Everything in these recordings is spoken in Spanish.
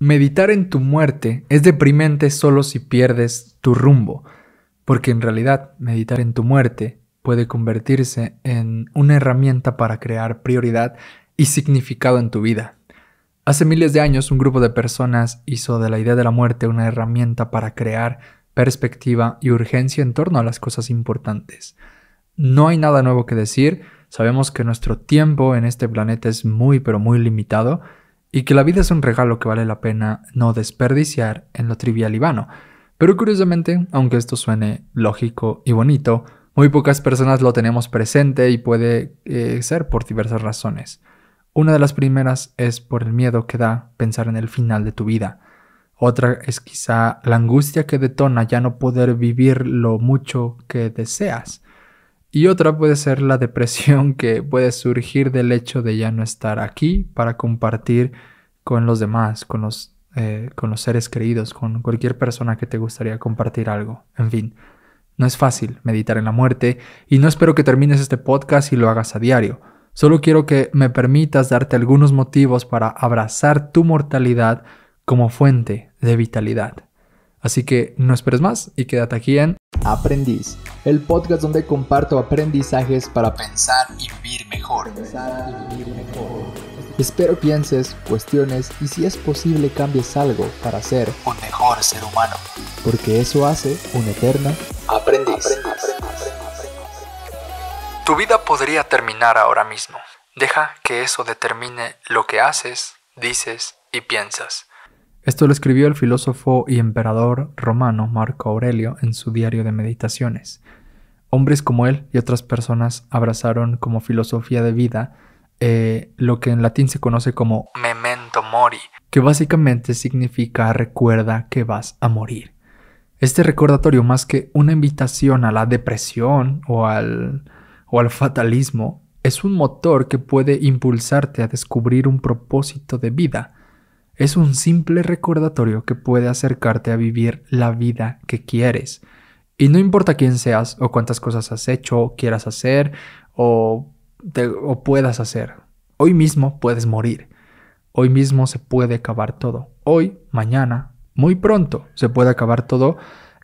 Meditar en tu muerte es deprimente solo si pierdes tu rumbo, porque en realidad meditar en tu muerte puede convertirse en una herramienta para crear prioridad y significado en tu vida. Hace miles de años un grupo de personas hizo de la idea de la muerte una herramienta para crear perspectiva y urgencia en torno a las cosas importantes. No hay nada nuevo que decir, sabemos que nuestro tiempo en este planeta es muy pero muy limitado, y que la vida es un regalo que vale la pena no desperdiciar en lo trivial y vano. Pero curiosamente, aunque esto suene lógico y bonito, muy pocas personas lo tenemos presente y puede eh, ser por diversas razones. Una de las primeras es por el miedo que da pensar en el final de tu vida. Otra es quizá la angustia que detona ya no poder vivir lo mucho que deseas. Y otra puede ser la depresión que puede surgir del hecho de ya no estar aquí para compartir con los demás, con los, eh, con los seres queridos, con cualquier persona que te gustaría compartir algo. En fin, no es fácil meditar en la muerte y no espero que termines este podcast y lo hagas a diario. Solo quiero que me permitas darte algunos motivos para abrazar tu mortalidad como fuente de vitalidad. Así que no esperes más y quédate aquí en Aprendiz el podcast donde comparto aprendizajes para pensar y vivir mejor. Espero pienses, cuestiones y si es posible cambies algo para ser un mejor ser humano. Porque eso hace una eterna aprendiz. Tu vida podría terminar ahora mismo. Deja que eso determine lo que haces, dices y piensas. Esto lo escribió el filósofo y emperador romano Marco Aurelio en su diario de meditaciones. Hombres como él y otras personas abrazaron como filosofía de vida eh, lo que en latín se conoce como memento mori, que básicamente significa recuerda que vas a morir. Este recordatorio, más que una invitación a la depresión o o al fatalismo, es un motor que puede impulsarte a descubrir un propósito de vida es un simple recordatorio que puede acercarte a vivir la vida que quieres. Y no importa quién seas o cuántas cosas has hecho, o quieras hacer o, te, o puedas hacer. Hoy mismo puedes morir. Hoy mismo se puede acabar todo. Hoy, mañana, muy pronto se puede acabar todo.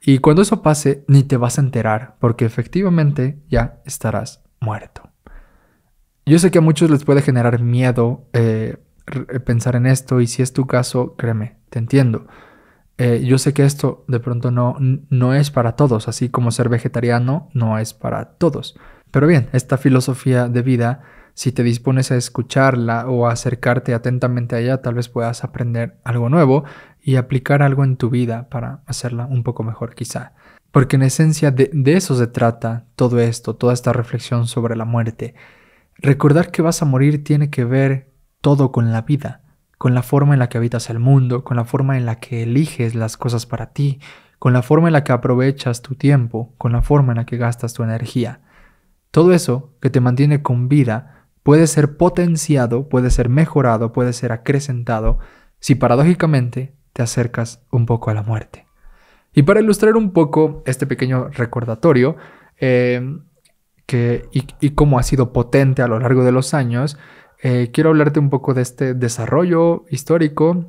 Y cuando eso pase, ni te vas a enterar, porque efectivamente ya estarás muerto. Yo sé que a muchos les puede generar miedo eh, pensar en esto y si es tu caso, créeme, te entiendo. Eh, yo sé que esto de pronto no, no es para todos, así como ser vegetariano no es para todos. Pero bien, esta filosofía de vida, si te dispones a escucharla o a acercarte atentamente a ella, tal vez puedas aprender algo nuevo y aplicar algo en tu vida para hacerla un poco mejor quizá. Porque en esencia de, de eso se trata todo esto, toda esta reflexión sobre la muerte. Recordar que vas a morir tiene que ver todo con la vida, con la forma en la que habitas el mundo, con la forma en la que eliges las cosas para ti, con la forma en la que aprovechas tu tiempo, con la forma en la que gastas tu energía. Todo eso que te mantiene con vida puede ser potenciado, puede ser mejorado, puede ser acrecentado si paradójicamente te acercas un poco a la muerte. Y para ilustrar un poco este pequeño recordatorio eh, y cómo ha sido potente a lo largo de los años, eh, quiero hablarte un poco de este desarrollo histórico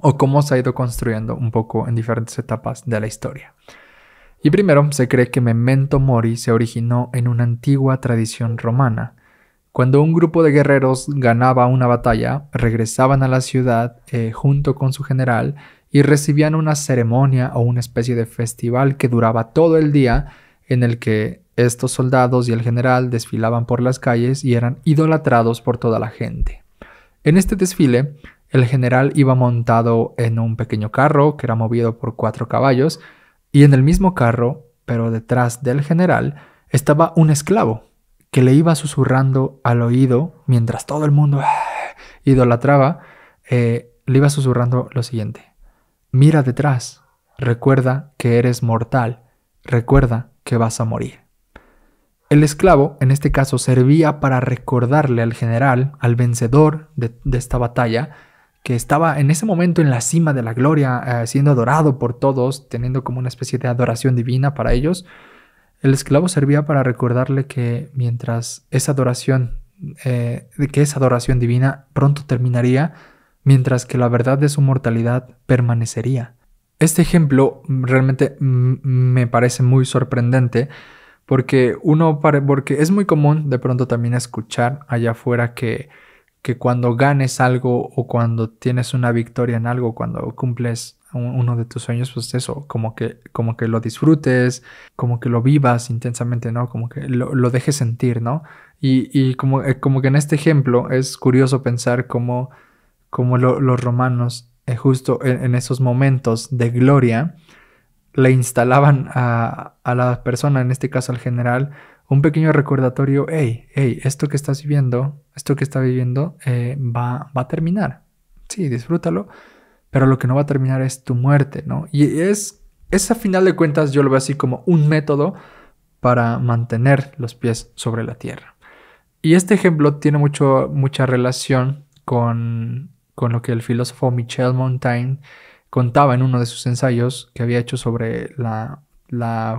o cómo se ha ido construyendo un poco en diferentes etapas de la historia. Y primero, se cree que Memento Mori se originó en una antigua tradición romana. Cuando un grupo de guerreros ganaba una batalla, regresaban a la ciudad eh, junto con su general y recibían una ceremonia o una especie de festival que duraba todo el día en el que estos soldados y el general desfilaban por las calles y eran idolatrados por toda la gente. En este desfile, el general iba montado en un pequeño carro que era movido por cuatro caballos, y en el mismo carro, pero detrás del general, estaba un esclavo que le iba susurrando al oído, mientras todo el mundo eh, idolatraba, eh, le iba susurrando lo siguiente, mira detrás, recuerda que eres mortal, recuerda que vas a morir. El esclavo, en este caso, servía para recordarle al general, al vencedor de, esta batalla, que estaba en ese momento en la cima de la gloria, eh, siendo adorado por todos, teniendo como una especie de adoración divina para ellos, el esclavo servía para recordarle que mientras esa adoración, eh, que esa adoración divina pronto terminaría, mientras que la verdad de su mortalidad permanecería. Este ejemplo mm, realmente mm, me parece muy sorprendente porque uno, porque es muy común de pronto también escuchar allá afuera que, que cuando ganes algo o cuando tienes una victoria en algo, cuando cumples uno de tus sueños, pues eso, como que, como que lo disfrutes, como que lo vivas intensamente, ¿no? Como que lo, dejes sentir, ¿no? Y, eh, como, que en este ejemplo es curioso pensar cómo, cómo los romanos, eh, justo en esos momentos de gloria, le instalaban a, la persona, en este caso al general, un pequeño recordatorio, hey, hey, esto que estás viviendo, esto que está viviendo eh, va, a terminar. Sí, disfrútalo, pero lo que no va a terminar es tu muerte, ¿no? Y es, es a final de cuentas yo lo veo así como un método para mantener los pies sobre la tierra. Y este ejemplo tiene mucho, mucha relación con, con lo que el filósofo Michel Montaigne contaba en uno de sus ensayos que había hecho sobre la,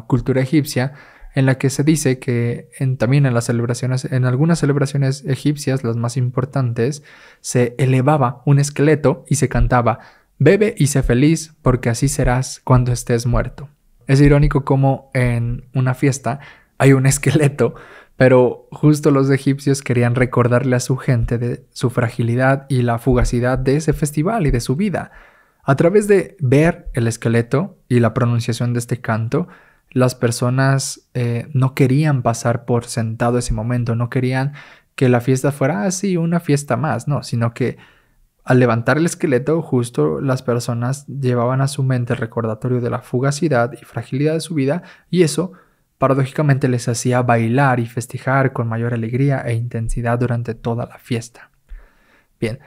cultura egipcia, en la que se dice que en, también en las celebraciones, en algunas celebraciones egipcias, las más importantes, se elevaba un esqueleto y se cantaba, bebe y sé feliz, porque así serás cuando estés muerto. Es irónico como en una fiesta hay un esqueleto, pero justo los egipcios querían recordarle a su gente de su fragilidad y la fugacidad de ese festival y de su vida. A través de ver el esqueleto y la pronunciación de este canto, las personas eh, no querían pasar por sentado ese momento, no querían que la fiesta fuera así ah, una fiesta más, no, sino que al levantar el esqueleto justo las personas llevaban a su mente el recordatorio de la fugacidad y fragilidad de su vida y eso paradójicamente les hacía bailar y festejar con mayor alegría e intensidad durante toda la fiesta. Bien,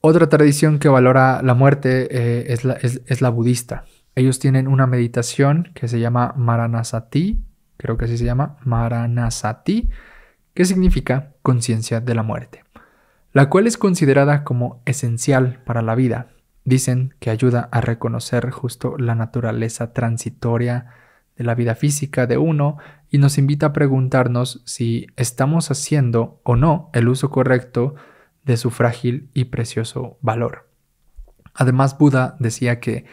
otra tradición que valora la muerte eh, es, la, es, la, budista. Ellos tienen una meditación que se llama Maranasati, creo que así se llama, Maranasati, que significa conciencia de la muerte, la cual es considerada como esencial para la vida. Dicen que ayuda a reconocer justo la naturaleza transitoria de la vida física de uno y nos invita a preguntarnos si estamos haciendo o no el uso correcto de su frágil y precioso valor. Además, Buda decía que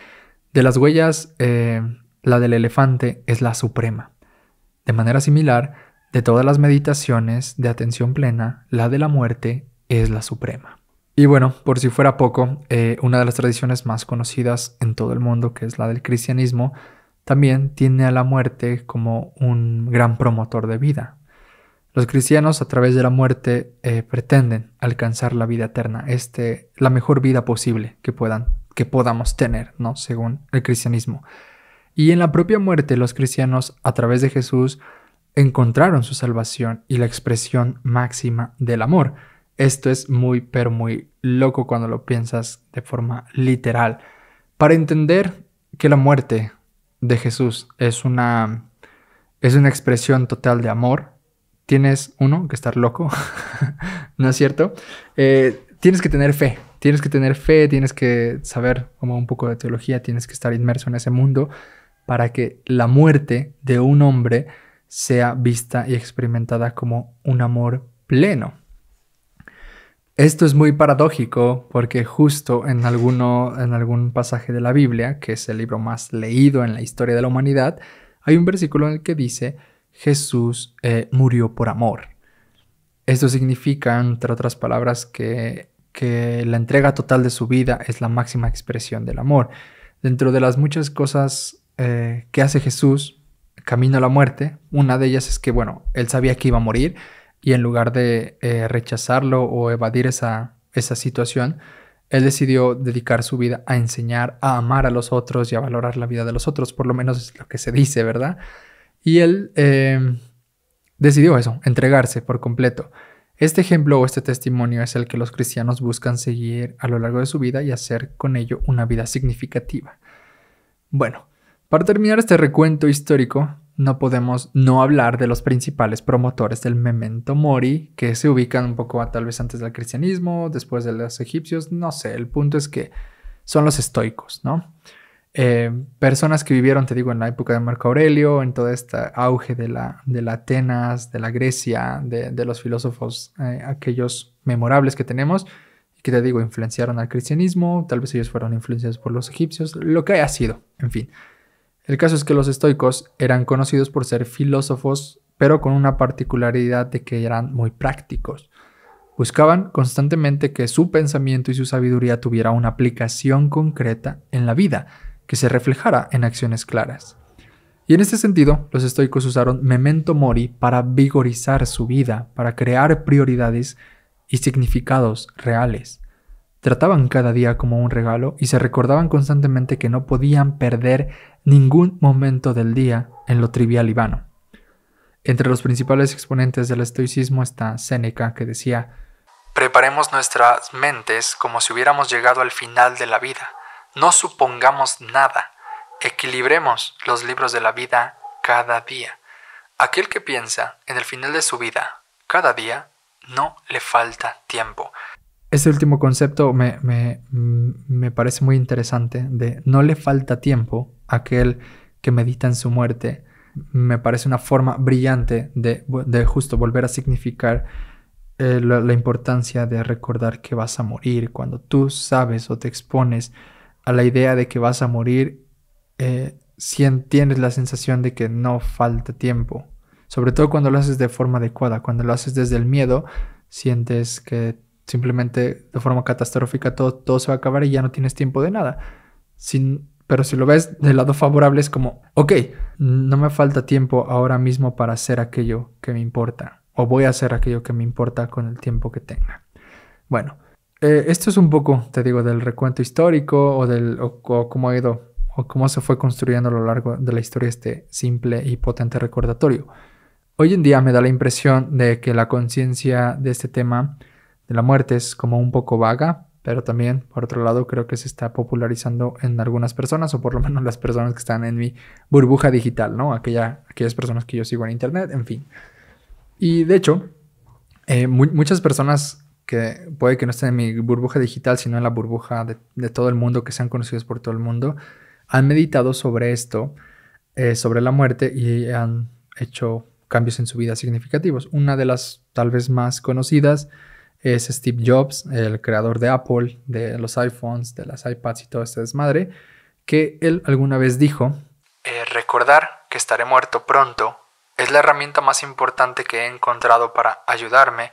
de las huellas, eh, la del elefante es la suprema. De manera similar, de todas las meditaciones de atención plena, la de la muerte es la suprema. Y bueno, por si fuera poco, eh, una de las tradiciones más conocidas en todo el mundo, que es la del cristianismo, también tiene a la muerte como un gran promotor de vida, los cristianos a través de la muerte eh, pretenden alcanzar la vida eterna, este, la mejor vida posible que, puedan, que podamos tener, ¿no? Según el cristianismo. Y en la propia muerte los cristianos a través de Jesús encontraron su salvación y la expresión máxima del amor. Esto es muy pero muy loco cuando lo piensas de forma literal. Para entender que la muerte de Jesús es una es una expresión total de amor, tienes uno que estar loco, ¿no es cierto? Eh, tienes que tener fe, tienes que tener fe, tienes que saber como un poco de teología, tienes que estar inmerso en ese mundo para que la muerte de un hombre sea vista y experimentada como un amor pleno. Esto es muy paradójico porque justo en, alguno, en algún pasaje de la Biblia, que es el libro más leído en la historia de la humanidad, hay un versículo en el que dice Jesús eh, murió por amor. Esto significa, entre otras palabras, que, que la entrega total de su vida es la máxima expresión del amor. Dentro de las muchas cosas eh, que hace Jesús camino a la muerte, una de ellas es que, bueno, él sabía que iba a morir y en lugar de eh, rechazarlo o evadir esa situación, él decidió dedicar su vida a enseñar, a amar a los otros y a valorar la vida de los otros, por lo menos es lo que se dice, ¿verdad? Y él em, decidió eso, entregarse por completo. Este ejemplo o este testimonio es el que los cristianos buscan seguir a lo largo de su vida y hacer con ello una vida significativa. Bueno, para terminar este recuento histórico, no podemos no hablar de los principales promotores del memento mori, que se ubican un poco ah, tal vez antes del cristianismo, después de los egipcios, no sé, el punto es que son los estoicos, ¿no? Eh, personas que vivieron, te digo, en la época de Marco Aurelio, en todo este auge de la, de la Atenas, de la Grecia, de, los filósofos, eh, aquellos memorables que tenemos, que te digo, influenciaron al cristianismo, tal vez ellos fueron influenciados por los egipcios, lo que haya sido, en fin. El caso es que los estoicos eran conocidos por ser filósofos, pero con una particularidad de que eran muy prácticos. Buscaban constantemente que su pensamiento y su sabiduría tuviera una aplicación concreta en la vida que se reflejara en acciones claras. Y en este sentido, los estoicos usaron memento mori para vigorizar su vida, para crear prioridades y significados reales. Trataban cada día como un regalo y se recordaban constantemente que no podían perder ningún momento del día en lo trivial y vano. Entre los principales exponentes del estoicismo está Séneca, que decía, Preparemos nuestras mentes como si hubiéramos llegado al final de la vida no supongamos nada, equilibremos los libros de la vida cada día. Aquel que piensa en el final de su vida cada día, no le falta tiempo. ese último concepto me, mm, parece muy interesante, de no le falta tiempo aquel que medita en su muerte. Me parece una forma brillante de, justo volver a significar eh, la importancia de recordar que vas a morir cuando tú sabes o te expones a la idea de que vas a morir, eh, si tienes la sensación de que no falta tiempo. Sobre todo cuando lo haces de forma adecuada, cuando lo haces desde el miedo, sientes que simplemente de forma catastrófica todo, todo se va a acabar y ya no tienes tiempo de nada. Sin, pero si lo ves del lado favorable es como, ok, no me falta tiempo ahora mismo para hacer aquello que me importa, o voy a hacer aquello que me importa con el tiempo que tenga. Bueno, eh, esto es un poco, te digo, del recuento histórico o, del, o, cómo ha ido o cómo se fue construyendo a lo largo de la historia este simple y potente recordatorio. Hoy en día me da la impresión de que la conciencia de este tema de la muerte es como un poco vaga, pero también, por otro lado, creo que se está popularizando en algunas personas, o por lo menos las personas que están en mi burbuja digital, ¿no? Aquella, aquellas personas que yo sigo en Internet, en fin. Y de hecho, eh, muchas personas que puede que no esté en mi burbuja digital, sino en la burbuja de, todo el mundo, que sean conocidos por todo el mundo, han meditado sobre esto, eh, sobre la muerte y han hecho cambios en su vida significativos. Una de las tal vez más conocidas es Steve Jobs, el creador de Apple, de los iPhones, de las iPads y todo este desmadre, que él alguna vez dijo, eh, recordar que estaré muerto pronto es la herramienta más importante que he encontrado para ayudarme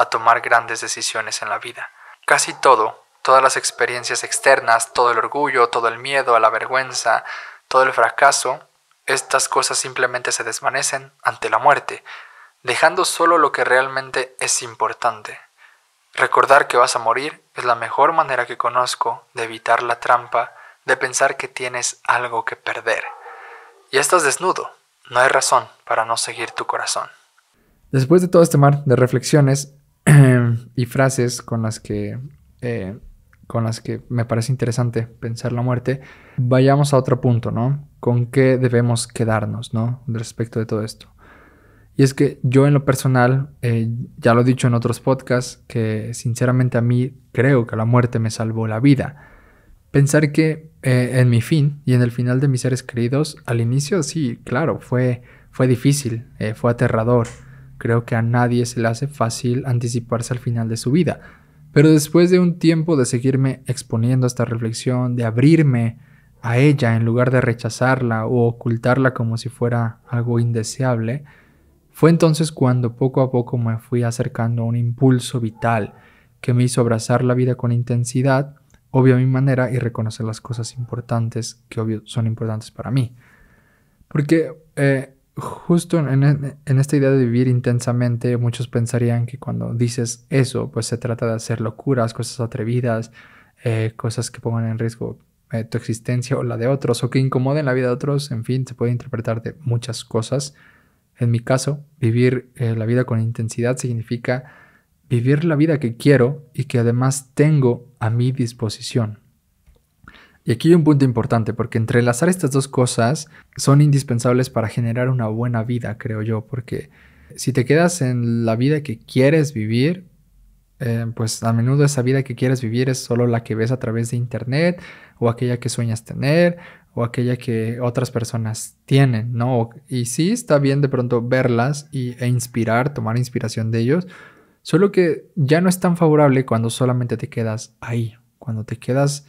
a tomar grandes decisiones en la vida. Casi todo, todas las experiencias externas, todo el orgullo, todo el miedo, la vergüenza, todo el fracaso, estas cosas simplemente se desvanecen ante la muerte, dejando solo lo que realmente es importante. Recordar que vas a morir es la mejor manera que conozco de evitar la trampa de pensar que tienes algo que perder. Y estás desnudo, no hay razón para no seguir tu corazón. Después de todo este mar de reflexiones, y frases con las que eh, con las que me parece interesante pensar la muerte, vayamos a otro punto, ¿no? ¿Con qué debemos quedarnos, ¿no? Respecto de todo esto. Y es que yo en lo personal, eh, ya lo he dicho en otros podcasts, que sinceramente a mí creo que la muerte me salvó la vida. Pensar que eh, en mi fin y en el final de mis seres queridos, al inicio sí, claro, fue, fue difícil, fue aterrador Creo que a nadie se le hace fácil anticiparse al final de su vida. Pero después de un tiempo de seguirme exponiendo esta reflexión, de abrirme a ella en lugar de rechazarla o ocultarla como si fuera algo indeseable, fue entonces cuando poco a poco me fui acercando a un impulso vital que me hizo abrazar la vida con intensidad, obvio a mi manera, y reconocer las cosas importantes que obvio son importantes para mí. Porque eh, justo en, esta idea de vivir intensamente, muchos pensarían que cuando dices eso, pues se trata de hacer locuras, cosas atrevidas, eh, cosas que pongan en riesgo eh, tu existencia o la de otros, o que incomoden la vida de otros, en fin, se puede interpretar de muchas cosas. En mi caso, vivir eh, la vida con intensidad significa vivir la vida que quiero y que además tengo a mi disposición. Y aquí hay un punto importante, porque entrelazar estas dos cosas son indispensables para generar una buena vida, creo yo, porque si te quedas en la vida que quieres vivir, eh, pues a menudo esa vida que quieres vivir es solo la que ves a través de internet o aquella que sueñas tener o aquella que otras personas tienen, ¿no? Y sí está bien de pronto verlas e inspirar, tomar inspiración de ellos, solo que ya no es tan favorable cuando solamente te quedas ahí, cuando te quedas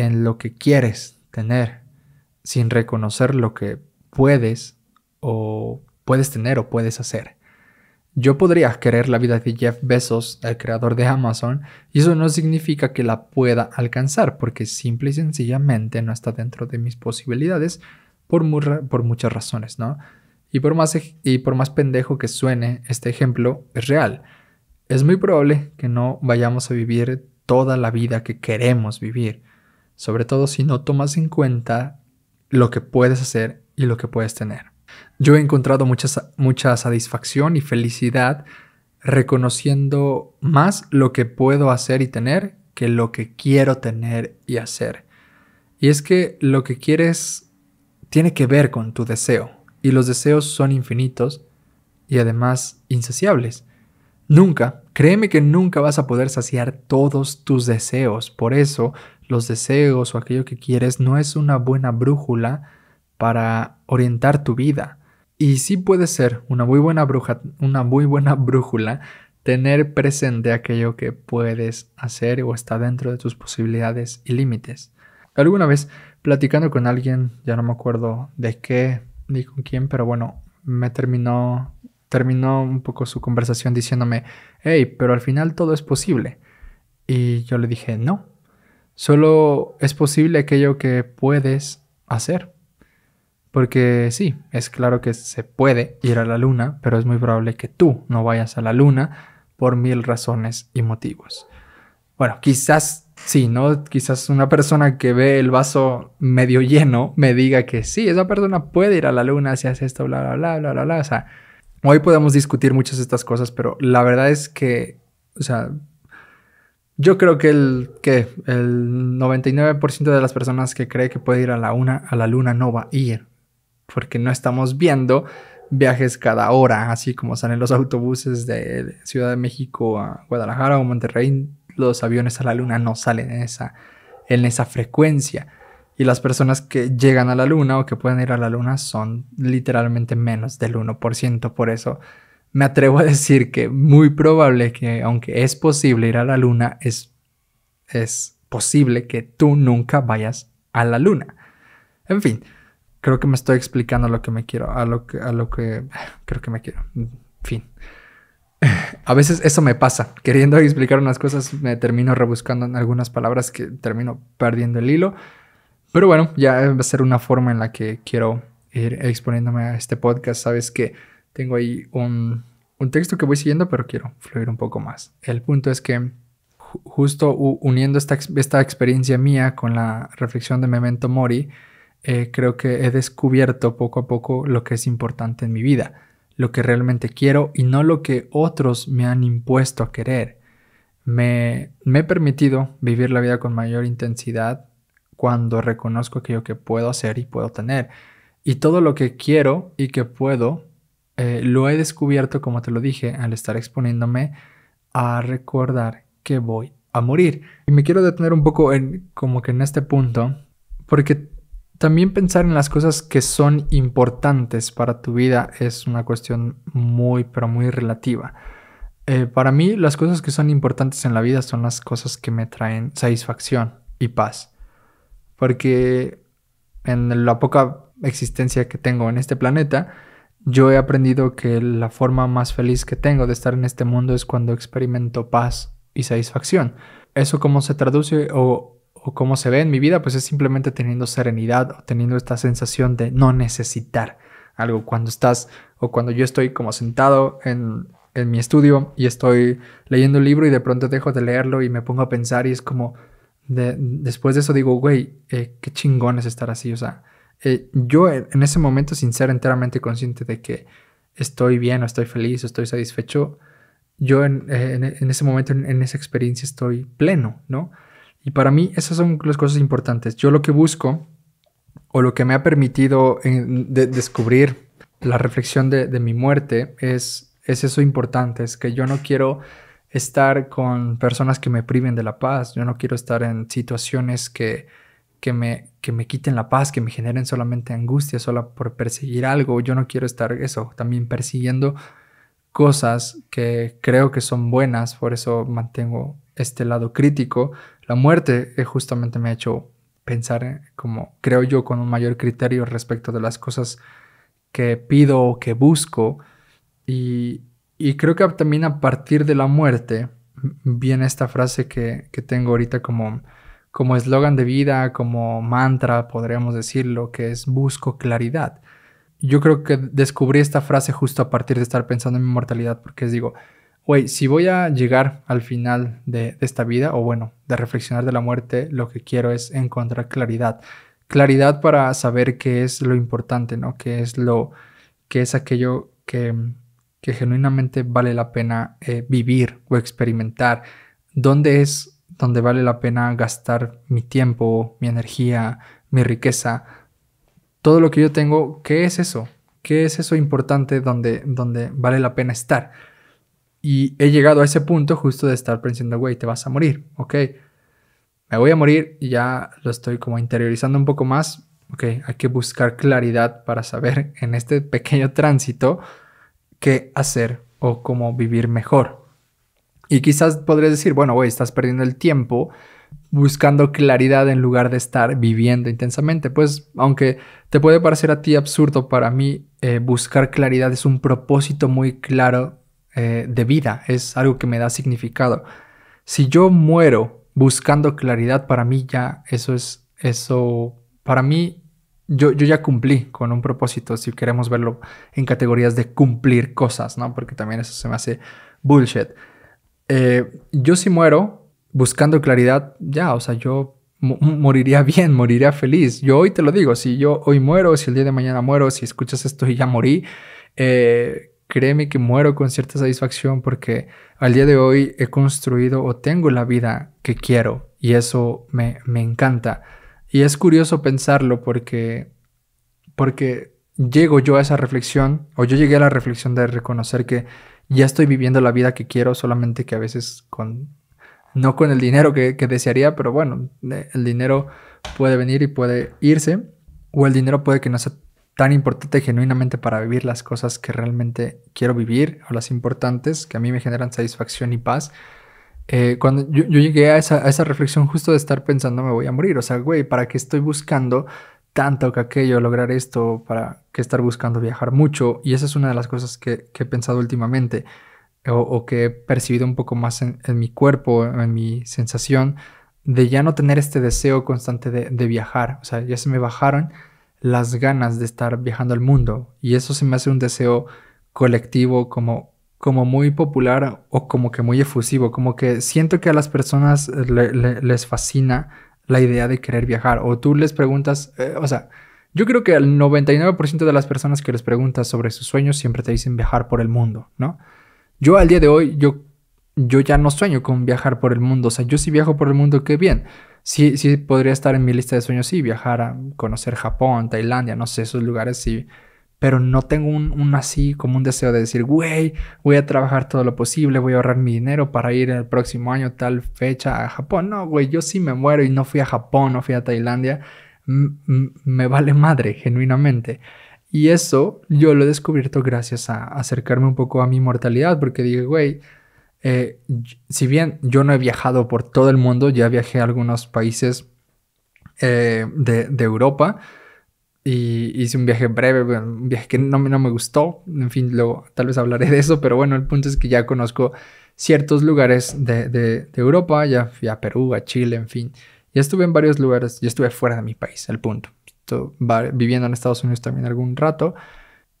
en lo que quieres tener sin reconocer lo que puedes o puedes tener o puedes hacer. Yo podría querer la vida de Jeff Bezos, el creador de Amazon, y eso no significa que la pueda alcanzar, porque simple y sencillamente no está dentro de mis posibilidades por, muchas razones, ¿no? Y por, más y por más pendejo que suene, este ejemplo es real. Es muy probable que no vayamos a vivir toda la vida que queremos vivir sobre todo si no tomas en cuenta lo que puedes hacer y lo que puedes tener. Yo he encontrado mucha, mucha satisfacción y felicidad reconociendo más lo que puedo hacer y tener que lo que quiero tener y hacer. Y es que lo que quieres tiene que ver con tu deseo, y los deseos son infinitos y además insaciables. Nunca, créeme que nunca vas a poder saciar todos tus deseos, por eso los deseos o aquello que quieres no es una buena brújula para orientar tu vida. Y sí puede ser una muy buena, una muy buena brújula tener presente aquello que puedes hacer o está dentro de tus posibilidades y límites. Alguna vez platicando con alguien, ya no me acuerdo de qué ni con quién, pero bueno, me terminó terminó un poco su conversación diciéndome, hey, pero al final todo es posible. Y yo le dije, no, Solo es posible aquello que puedes hacer. Porque sí, es claro que se puede ir a la luna, pero es muy probable que tú no vayas a la luna por mil razones y motivos. Bueno, quizás sí, ¿no? Quizás una persona que ve el vaso medio lleno me diga que sí, esa persona puede ir a la luna si hace esto, bla, bla, bla, bla, bla, bla. O sea, hoy podemos discutir muchas de estas cosas, pero la verdad es que, o sea, yo creo que el, que el 99% de las personas que cree que puede ir a la, a la luna no va a ir, porque no estamos viendo viajes cada hora, así como salen los autobuses de Ciudad de México a Guadalajara o Monterrey, los aviones a la luna no salen en esa, en esa frecuencia. Y las personas que llegan a la luna o que pueden ir a la luna son literalmente menos del 1%, por eso me atrevo a decir que muy probable que, aunque es posible ir a la luna, es, es posible que tú nunca vayas a la luna. En fin, creo que me estoy explicando lo que me quiero, a lo que, a lo que creo que me quiero. En fin. A veces eso me pasa. Queriendo explicar unas cosas, me termino rebuscando en algunas palabras que termino perdiendo el hilo. Pero bueno, ya va a ser una forma en la que quiero ir exponiéndome a este podcast. Sabes que tengo ahí un, texto que voy siguiendo, pero quiero fluir un poco más. El punto es que justo uniendo esta, experiencia mía con la reflexión de Memento Mori, eh, creo que he descubierto poco a poco lo que es importante en mi vida, lo que realmente quiero y no lo que otros me han impuesto a querer. Me, me he permitido vivir la vida con mayor intensidad cuando reconozco aquello que puedo hacer y puedo tener. Y todo lo que quiero y que puedo eh, lo he descubierto, como te lo dije, al estar exponiéndome a recordar que voy a morir. Y me quiero detener un poco en como que en este punto, porque también pensar en las cosas que son importantes para tu vida es una cuestión muy, pero muy relativa. Eh, para mí, las cosas que son importantes en la vida son las cosas que me traen satisfacción y paz. Porque en la poca existencia que tengo en este planeta, yo he aprendido que la forma más feliz que tengo de estar en este mundo es cuando experimento paz y satisfacción. Eso cómo se traduce o, o cómo se ve en mi vida, pues es simplemente teniendo serenidad o teniendo esta sensación de no necesitar algo. Cuando estás o cuando yo estoy como sentado en, mi estudio y estoy leyendo un libro y de pronto dejo de leerlo y me pongo a pensar y es como, después de eso digo, güey, eh, qué chingón es estar así, o sea, eh, yo en ese momento, sin ser enteramente consciente de que estoy bien o estoy feliz o estoy satisfecho, yo en, eh, ese momento, en, esa experiencia estoy pleno, ¿no? Y para mí esas son las cosas importantes. Yo lo que busco o lo que me ha permitido descubrir la reflexión de, de mi muerte es, es eso importante, es que yo no quiero estar con personas que me priven de la paz, yo no quiero estar en situaciones que que me, que me quiten la paz, que me generen solamente angustia, solo por perseguir algo. Yo no quiero estar eso, también persiguiendo cosas que creo que son buenas, por eso mantengo este lado crítico. La muerte eh, justamente me ha hecho pensar eh, como, creo yo, con un mayor criterio respecto de las cosas que pido o que busco. Y, creo que también a partir de la muerte viene esta frase que, que tengo ahorita como como eslogan de vida, como mantra, podríamos decirlo, que es busco claridad. Yo creo que descubrí esta frase justo a partir de estar pensando en mi mortalidad, porque digo, güey, si voy a llegar al final de, esta vida, o bueno, de reflexionar de la muerte, lo que quiero es encontrar claridad. Claridad para saber qué es lo importante, ¿no? Qué es lo, qué es aquello que, genuinamente vale la pena eh, vivir o experimentar. ¿Dónde es donde vale la pena gastar mi tiempo, mi energía, mi riqueza, todo lo que yo tengo, ¿qué es eso? ¿Qué es eso importante donde, donde vale la pena estar? Y he llegado a ese punto justo de estar pensando, güey, te vas a morir, ok, me voy a morir y ya lo estoy como interiorizando un poco más, ok, hay que buscar claridad para saber en este pequeño tránsito qué hacer o cómo vivir mejor. Y quizás podrías decir, bueno, güey, estás perdiendo el tiempo buscando claridad en lugar de estar viviendo intensamente. Pues aunque te puede parecer a ti absurdo, para mí eh, buscar claridad es un propósito muy claro eh, de vida, es algo que me da significado. Si yo muero buscando claridad, para mí ya eso es, eso, para mí yo, yo ya cumplí con un propósito, si queremos verlo en categorías de cumplir cosas, ¿no? Porque también eso se me hace bullshit. Eh, yo si muero buscando claridad, ya, o sea, yo moriría bien, moriría feliz. Yo hoy te lo digo, si yo hoy muero, si el día de mañana muero, si escuchas esto y ya morí, eh, créeme que muero con cierta satisfacción porque al día de hoy he construido o tengo la vida que quiero y eso me, me encanta. Y es curioso pensarlo porque, porque llego yo a esa reflexión, o yo llegué a la reflexión de reconocer que ya estoy viviendo la vida que quiero, solamente que a veces con, no con el dinero que, que desearía, pero bueno, eh, el dinero puede venir y puede irse, o el dinero puede que no sea tan importante genuinamente para vivir las cosas que realmente quiero vivir o las importantes que a mí me generan satisfacción y paz. Eh, cuando yo, llegué a esa, a esa, reflexión justo de estar pensando me voy a morir, o sea, güey, ¿para qué estoy buscando tanto que aquello, lograr esto, para que estar buscando viajar mucho. Y esa es una de las cosas que, he pensado últimamente o, que he percibido un poco más en, mi cuerpo, en mi sensación, de ya no tener este deseo constante de, viajar. O sea, ya se me bajaron las ganas de estar viajando al mundo. Y eso se me hace un deseo colectivo como, como muy popular o como que muy efusivo. Como que siento que a las personas les fascina la idea de querer viajar. O tú les preguntas, eh, o sea, yo creo que el 99% de las personas que les preguntas sobre sus sueños siempre te dicen viajar por el mundo, ¿no? Yo al día de hoy, yo, yo ya no sueño con viajar por el mundo. O sea, yo si viajo por el mundo, qué bien. Sí, sí podría estar en mi lista de sueños, sí, viajar a conocer Japón, Tailandia, no sé, esos lugares, sí pero no tengo un, así como un deseo de decir, güey, voy a trabajar todo lo posible, voy a ahorrar mi dinero para ir el próximo año tal fecha a Japón. No, güey, yo sí me muero y no fui a Japón, no fui a Tailandia, me vale madre, genuinamente. Y eso yo lo he descubierto gracias a acercarme un poco a mi mortalidad, porque dije, güey, eh, si bien yo no he viajado por todo el mundo, ya viajé a algunos países eh, de Europa, y hice un viaje breve, un viaje que no, no me gustó. En fin, luego tal vez hablaré de eso, pero bueno, el punto es que ya conozco ciertos lugares de, Europa. Ya fui a Perú, a Chile, en fin. Ya estuve en varios lugares, ya estuve fuera de mi país, el punto. Estuve viviendo en Estados Unidos también algún rato.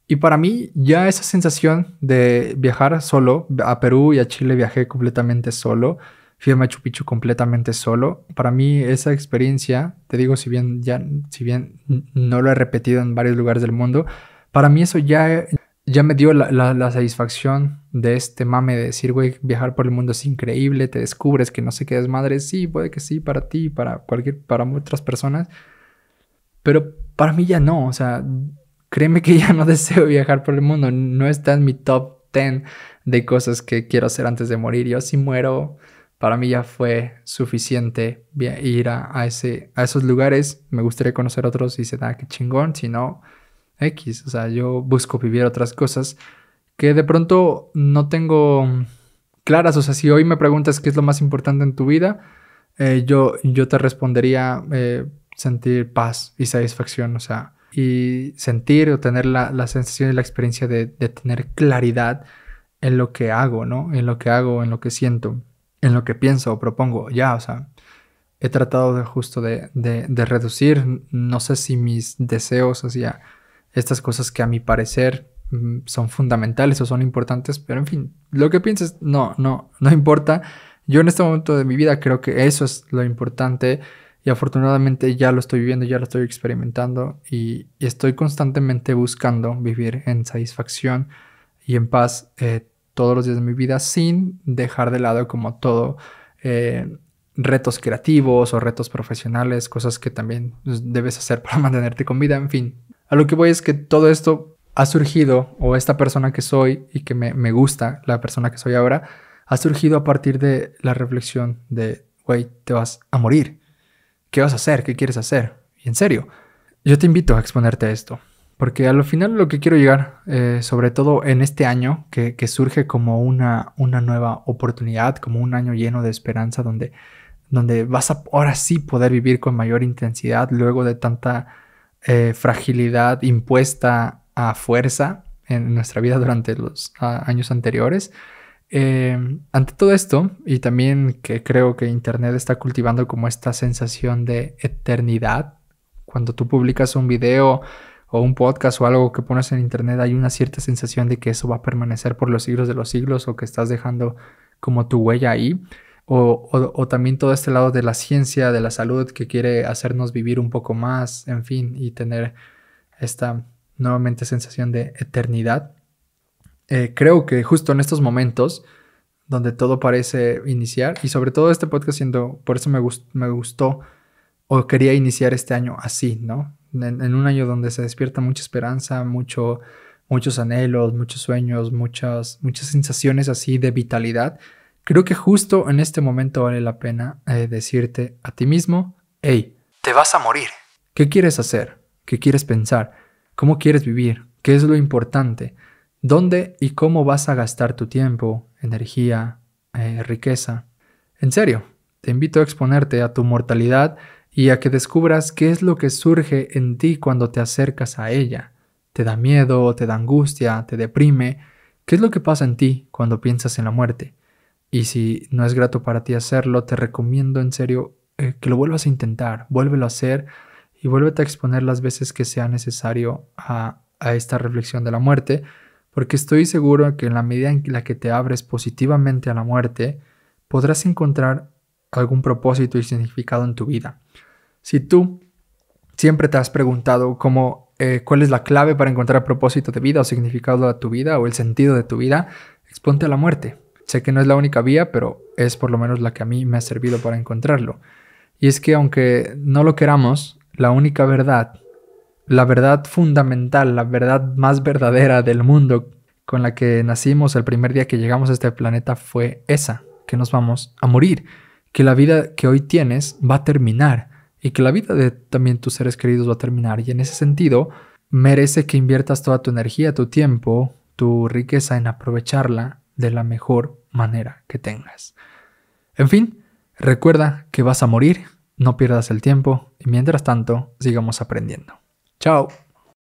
Y para mí ya esa sensación de viajar solo, a Perú y a Chile viajé completamente solo, fui a Machu Picchu completamente solo. Para mí esa experiencia, te digo, si bien ya, si bien no lo he repetido en varios lugares del mundo, para mí eso ya, ya me dio la, la, satisfacción de este mame de decir, güey, viajar por el mundo es increíble, te descubres que no sé qué madre, sí, puede que sí, para ti, para cualquier, para otras personas, pero para mí ya no, o sea, créeme que ya no deseo viajar por el mundo, no está en mi top 10 de cosas que quiero hacer antes de morir, yo si muero, para mí ya fue suficiente ir a, esos lugares. Me gustaría conocer otros y se da ah, que chingón, si no, X. O sea, yo busco vivir otras cosas que de pronto no tengo mm, claras. O sea, si hoy me preguntas qué es lo más importante en tu vida, eh, yo, yo te respondería eh, sentir paz y satisfacción. O sea, y sentir o tener la, sensación y la experiencia de, de tener claridad en lo que hago, ¿no? En lo que hago, en lo que siento en lo que pienso o propongo. Ya, o sea, he tratado de justo de, reducir, no sé si mis deseos hacia estas cosas que a mi parecer mm, son fundamentales o son importantes, pero en fin, lo que pienses no, no, no importa. Yo en este momento de mi vida creo que eso es lo importante y afortunadamente ya lo estoy viviendo, ya lo estoy experimentando y, estoy constantemente buscando vivir en satisfacción y en paz eh, todos los días de mi vida sin dejar de lado como todo eh, retos creativos o retos profesionales, cosas que también pues, debes hacer para mantenerte con vida, en fin. A lo que voy es que todo esto ha surgido, o esta persona que soy y que me, me gusta, la persona que soy ahora, ha surgido a partir de la reflexión de, güey, te vas a morir. ¿Qué vas a hacer? ¿Qué quieres hacer? Y en serio, yo te invito a exponerte a esto. Porque a lo final lo que quiero llegar, eh, sobre todo en este año, que, surge como una, una, nueva oportunidad, como un año lleno de esperanza, donde, donde vas a ahora sí poder vivir con mayor intensidad luego de tanta eh, fragilidad impuesta a fuerza en nuestra vida durante los años anteriores. Em, ante todo esto, y también que creo que Internet está cultivando como esta sensación de eternidad, cuando tú publicas un video, o un podcast o algo que pones en internet, hay una cierta sensación de que eso va a permanecer por los siglos de los siglos o que estás dejando como tu huella ahí. O, también todo este lado de la ciencia, de la salud, que quiere hacernos vivir un poco más, en fin, y tener esta nuevamente sensación de eternidad. Eh, creo que justo en estos momentos donde todo parece iniciar, y sobre todo este podcast siendo, por eso me, me gustó o quería iniciar este año así, ¿no? en, un año donde se despierta mucha esperanza, muchos anhelos, muchos sueños, muchas, muchas sensaciones así de vitalidad, creo que justo en este momento vale la pena eh, decirte a ti mismo, hey, te vas a morir. ¿Qué quieres hacer? ¿Qué quieres pensar? ¿Cómo quieres vivir? ¿Qué es lo importante? ¿Dónde y cómo vas a gastar tu tiempo, energía, eh, riqueza? En serio, te invito a exponerte a tu mortalidad, y a que descubras qué es lo que surge en ti cuando te acercas a ella. ¿Te da miedo? ¿Te da angustia? ¿Te deprime? ¿Qué es lo que pasa en ti cuando piensas en la muerte? Y si no es grato para ti hacerlo, te recomiendo en serio eh, que lo vuelvas a intentar, vuélvelo a hacer y vuélvete a exponer las veces que sea necesario a esta reflexión de la muerte, porque estoy seguro que en la medida en la que te abres positivamente a la muerte, podrás encontrar algún propósito y significado en tu vida. Si tú siempre te has preguntado cómo, eh, cuál es la clave para encontrar propósito de vida o significado de tu vida o el sentido de tu vida, exponte a la muerte. Sé que no es la única vía, pero es por lo menos la que a mí me ha servido para encontrarlo. Y es que aunque no lo queramos, la única verdad, la verdad fundamental, la verdad más verdadera del mundo con la que nacimos el primer día que llegamos a este planeta fue esa, que nos vamos a morir, que la vida que hoy tienes va a terminar y que la vida de también tus seres queridos va a terminar. Y en ese sentido, merece que inviertas toda tu energía, tu tiempo, tu riqueza en aprovecharla de la mejor manera que tengas. En fin, recuerda que vas a morir, no pierdas el tiempo y mientras tanto sigamos aprendiendo. Chao.